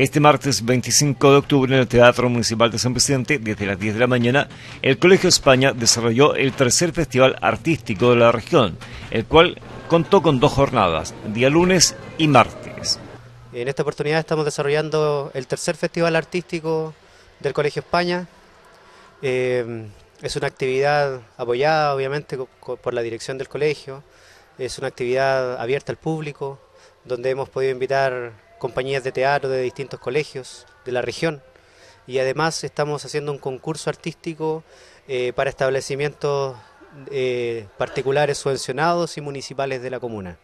Este martes 25 de octubre en el Teatro Municipal de San Presidente, desde las 10 de la mañana, el Colegio España desarrolló el tercer festival artístico de la región, el cual contó con dos jornadas, día lunes y martes. En esta oportunidad estamos desarrollando el tercer festival artístico del Colegio España. Eh, es una actividad apoyada, obviamente, por la dirección del colegio. Es una actividad abierta al público, donde hemos podido invitar compañías de teatro de distintos colegios de la región. Y además estamos haciendo un concurso artístico eh, para establecimientos eh, particulares subvencionados y municipales de la comuna.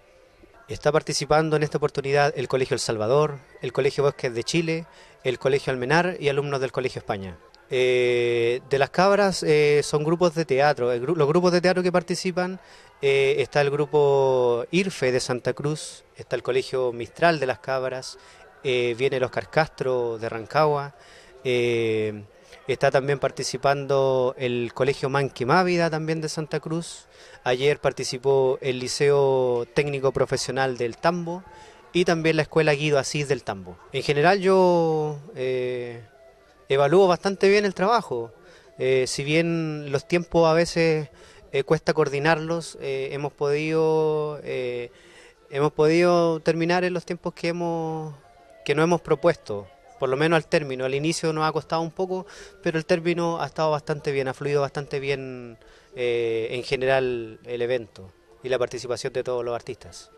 Está participando en esta oportunidad el Colegio El Salvador, el Colegio Bosques de Chile, el Colegio Almenar y alumnos del Colegio España. Eh, de las cabras eh, son grupos de teatro. los grupos de teatro que participan eh, está el grupo IRFE de Santa Cruz, está el Colegio Mistral de las Cabras, viene los Carcastro de Rancagua, está también participando el Colegio Mávida también de Santa Cruz. Ayer participó el Liceo Técnico Profesional del Tambo y también la Escuela Guido Asís del Tambo. En general yo evalúo bastante bien el trabajo. Eh, si bien los tiempos a veces eh, cuesta coordinarlos, eh, hemos podido hemos podido terminar en los tiempos que hemos que no hemos propuesto, por lo menos al término. Al inicio nos ha costado un poco, pero el término ha estado bastante bien, ha fluido bastante bien en general el evento y la participación de todos los artistas.